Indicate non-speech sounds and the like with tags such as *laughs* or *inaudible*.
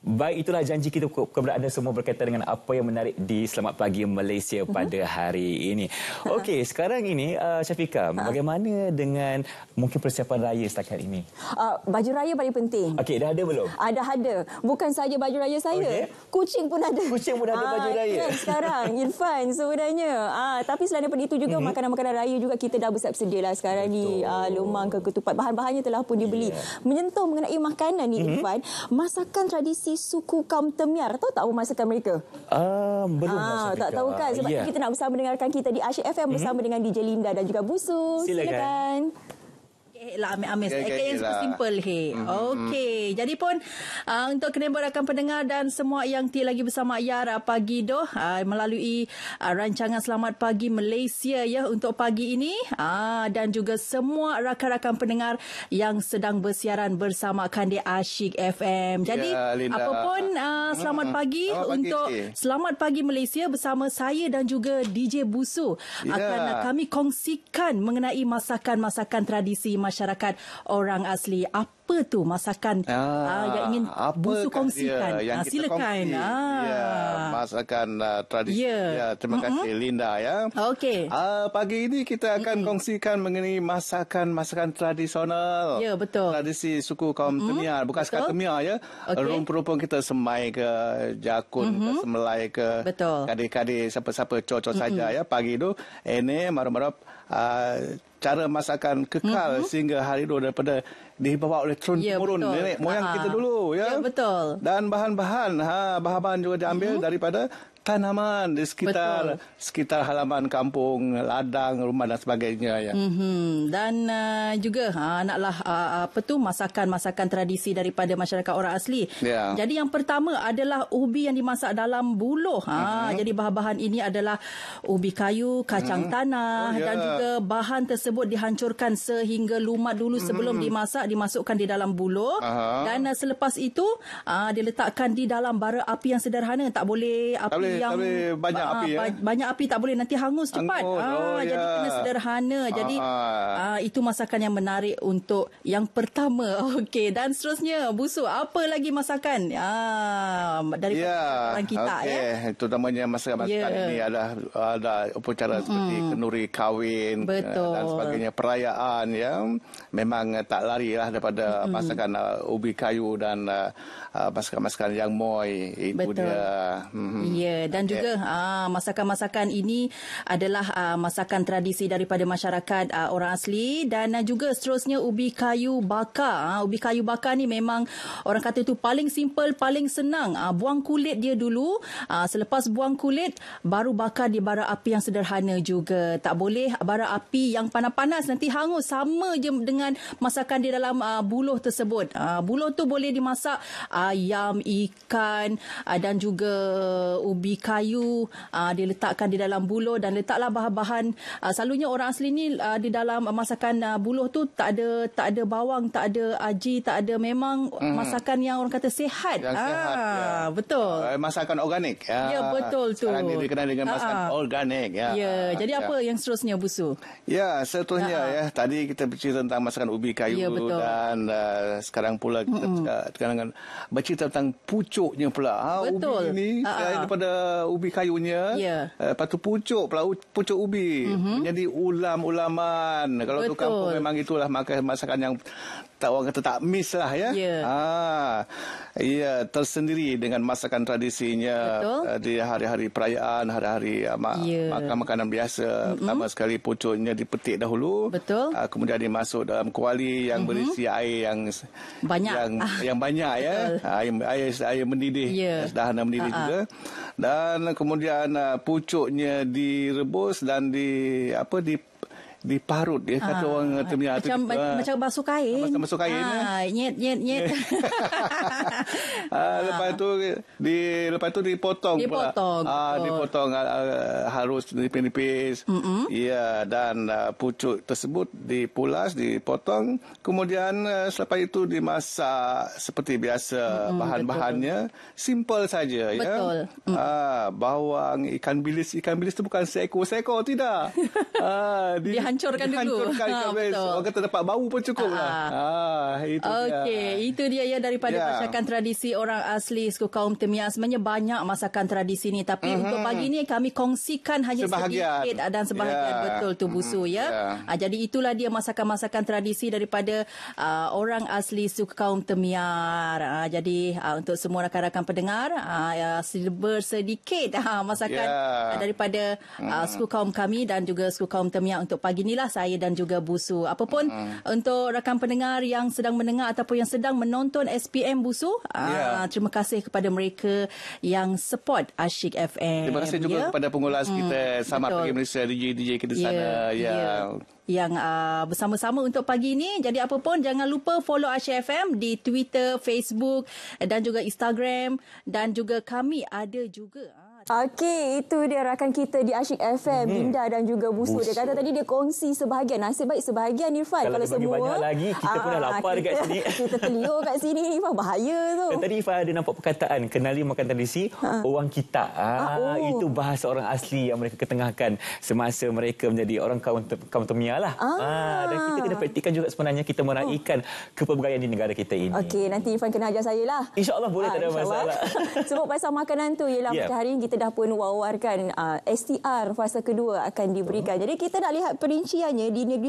Baik itulah janji kita kepada anda semua berkaitan dengan apa yang menarik di Selamat Pagi Malaysia mhm. pada hari ini. *laughs* Okey, sekarang ini uh, Syafika, ha. bagaimana dengan mungkin persiapan raya setakat ini? Uh, baju raya paling penting. Okey, dah ada belum? Ada, ada. Bukan saja baju raya saya. Okay. Kucing pun ada. Kucing pun ada ah, baju raya. kan, sekarang, *laughs* in fun sebenarnya. Uh, tapi selain daripada itu juga, mhm. makanan-makanan mm-hmm. raya juga kita dah bersiap sedia lah sekarang Betul. ni. Uh, ah, lumang ke ketupat, bahan-bahannya telah pun dibeli. Yeah. Menyentuh mengenai makanan ni, mm-hmm. Irfan, masakan tradisi mewakili suku kaum Temiar. Tahu tak memasakkan mereka? Um, belum ha, ah, masa Tak tahu kan? Sebab yeah. kita nak bersama dengarkan kita di Asyik FM mhm. bersama mm-hmm. dengan DJ Linda dan juga Busu. Silakan. Silakan. Eh lah amis-amis okay, okay, yang super simple hey. mm-hmm. mm-hmm. Okay Jadi pun uh, Untuk kena berakan pendengar Dan semua yang ti lagi bersama Yara ah, Pagi doh uh, Melalui uh, Rancangan Selamat Pagi Malaysia ya Untuk pagi ini uh, Dan juga semua Rakan-rakan pendengar Yang sedang bersiaran Bersama Kandi Ashik FM Jadi ya, Apapun uh, Selamat mm-hmm. pagi selamat Untuk pagi. Selamat Pagi Malaysia Bersama saya Dan juga DJ Busu ya. Akan uh, kami kongsikan Mengenai masakan-masakan Tradisi masyarakat orang asli apa tu masakan ah, ah yang ingin busu kongsikan yang ah, silakan kongsi. ah. ya, masakan uh, tradisi yeah. ya terima mm-hmm. kasih Linda ya okey uh, pagi ini kita akan mm-hmm. kongsikan mengenai masakan masakan tradisional ya betul tradisi suku kaum mm-hmm. Temiar bukan sekadar Temiar ya okay. rumpun-rumpun kita semai ke jakun mm-hmm. ke semelai ke betul. kadi siapa-siapa cocok mm-hmm. saja ya pagi itu ini eh, marah-marah uh, cara masakan kekal mm-hmm. sehingga hari itu daripada dibawa oleh turun-temurun ya, yeah, nenek moyang uh kita dulu ya. Yeah? betul. Dan bahan-bahan ha bahan-bahan juga diambil mm-hmm. daripada tanaman di sekitar betul. sekitar halaman kampung, ladang, rumah dan sebagainya ya. Mm-hmm. Dan uh, juga ha naklah uh, uh, apa tu masakan-masakan tradisi daripada masyarakat orang asli. Yeah. Jadi yang pertama adalah ubi yang dimasak dalam buluh. Ha mm-hmm. jadi bahan-bahan ini adalah ubi kayu, kacang mm-hmm. tanah oh, yeah. dan ya. juga bahan tersebut tersebut dihancurkan sehingga lumat dulu sebelum mm-hmm. dimasak dimasukkan di dalam buluh dan uh, selepas itu uh, diletakkan di dalam bara api yang sederhana tak boleh api tak boleh, yang tak boleh banyak uh, api ya? banyak api tak boleh nanti hangus cepat hangus. Ah, oh, uh, yeah. jadi ya. kena sederhana uh jadi uh, itu masakan yang menarik untuk yang pertama *laughs* okey dan seterusnya busu apa lagi masakan uh, dari yeah. Ya, orang kita okay. ya terutamanya masakan-masakan yeah. ini adalah ada upacara mm-hmm. seperti hmm. kenduri kawin eh, Betul. dan sebagainya perayaan ya memang eh, tak lari lah daripada mm-hmm. masakan uh, ubi kayu dan uh, masakan-masakan yang moy itu Betul. dia. Mm-hmm. Ya dan okay. juga uh, masakan-masakan ini adalah uh, masakan tradisi daripada masyarakat uh, orang asli dan uh, juga seterusnya ubi kayu bakar. Uh, ubi kayu bakar ni memang orang kata itu paling simple paling senang. Uh, buang kulit dia dulu uh, selepas buang kulit baru bakar di bara api yang sederhana juga. Tak boleh bara api yang panas dengan panas nanti hangus sama je dengan masakan di dalam uh, buluh tersebut. Uh, buluh tu boleh dimasak ayam, uh, ikan uh, dan juga ubi kayu uh, diletakkan di dalam buluh dan letaklah bahan-bahan uh, selalunya orang asli ni uh, di dalam masakan uh, buluh tu tak ada tak ada bawang, tak ada aji, tak ada memang hmm. masakan yang orang kata sihat. Yang Ah, ya. Betul. Uh, masakan organik. Ya. ya, betul tu. Sekarang ini dikenal dengan ah, ah. masakan ah. organik. Ya. ya. Jadi ya. apa yang seterusnya Busu? Ya, contohnya ya tadi kita bercerita tentang masakan ubi kayu ya, dan uh, sekarang pula kita sekarang mm-hmm. bercerita tentang pucuknya pula ha, ubi ini uh-huh. daripada ubi kayunya yeah. uh, patu pucuk pula pucuk ubi uh-huh. Mm-hmm. menjadi ulam-ulaman kalau tu kampung memang itulah makan masakan yang tak orang kata tak miss lah ya. Ya. Yeah. Ha. Ya, tersendiri dengan masakan tradisinya Betul. Eh, di hari-hari perayaan, hari-hari eh, mak- yeah. makan makanan biasa. Mm-hmm. Pertama sekali pucuknya dipetik dahulu. Betul. Ha, kemudian dimasuk dalam kuali yang mm-hmm. berisi air yang banyak yang, *laughs* yang banyak ya. Ah, air air air mendidih. Yeah. Sedahana mendidih Ha-ha. juga. Dan kemudian ah, pucuknya direbus dan di apa di Diparut parut dia ah, kata ha. orang kata macam, tu, ma- ma- macam basuh kain. Macam ah, basuh kain. Ha. Lah. Nyet nyet nyet. ha. *laughs* lepas tu di lepas tu dipotong pula. Dipotong. Ah, dipotong ha, harus nipis-nipis. Ya dan uh, pucuk tersebut dipulas, dipotong. Kemudian uh, selepas itu dimasak seperti biasa Mm-mm, bahan-bahannya simple saja ya. Betul. Mm. Ha, bawang, ikan bilis, ikan bilis tu bukan seko-seko, tidak. ha, *laughs* Hancurkan dulu. Hancurkan *laughs* ha, betul. Orang kata dapat bau pun cukup lah. Ah. Ha, itu dia. Okey, itu dia ya daripada yeah. masakan tradisi orang asli suku kaum Temiah. Sebenarnya banyak masakan tradisi ini. Tapi uh-huh. untuk pagi ini kami kongsikan hanya sebahagian. sedikit ah, dan sebahagian yeah. betul tu busu uh ya. Ha, jadi itulah dia masakan-masakan tradisi daripada uh, orang asli suku kaum Temiah. Ha, jadi uh, untuk semua rakan-rakan pendengar, uh, bersedikit ya, uh, *laughs* masakan yeah. Ya. daripada uh, suku kaum kami dan juga suku kaum Temiah untuk pagi inilah saya dan juga Busu. Apapun uh-huh. untuk rakan pendengar yang sedang mendengar ataupun yang sedang menonton SPM Busu, yeah. uh, ya. terima kasih kepada mereka yang support Ashik FM. Terima kasih juga yeah. kepada pengulas hmm. kita sama pagi Malaysia DJ DJ kita ya, sana. Ya. Yeah. Yeah yang uh, bersama-sama untuk pagi ini. Jadi apa pun jangan lupa follow Asia FM di Twitter, Facebook eh, dan juga Instagram dan juga kami ada juga uh. Okey, itu dia rakan kita di Asyik FM, hmm. Binda dan juga Busu. Busu. Dia kata tadi dia kongsi sebahagian. Nasib baik sebahagian, Irfan. Kalau, kalau semua... banyak lagi, kita aa, pun dah ah, lapar kita, dekat sini. Kita terliur kat sini, Irfan. Bahaya tu. Dan tadi Irfan ada nampak perkataan, kenali makan tradisi, ha. orang kita. Ah, ah, oh. Itu bahasa orang asli yang mereka ketengahkan semasa mereka menjadi orang kaum, kaum Tomia lah. Ah. Ah, dan kita kena praktikan juga sebenarnya kita meraihkan oh. kepergayaan di negara kita ini. Okey, nanti Irfan kena ajar saya lah. InsyaAllah boleh, ah, tak ada ah, masalah. *laughs* Sebab pasal makanan tu ialah yeah. hari ini kita kita dah pun wawarkan uh, STR fasa kedua akan diberikan. Jadi kita nak lihat perinciannya di negeri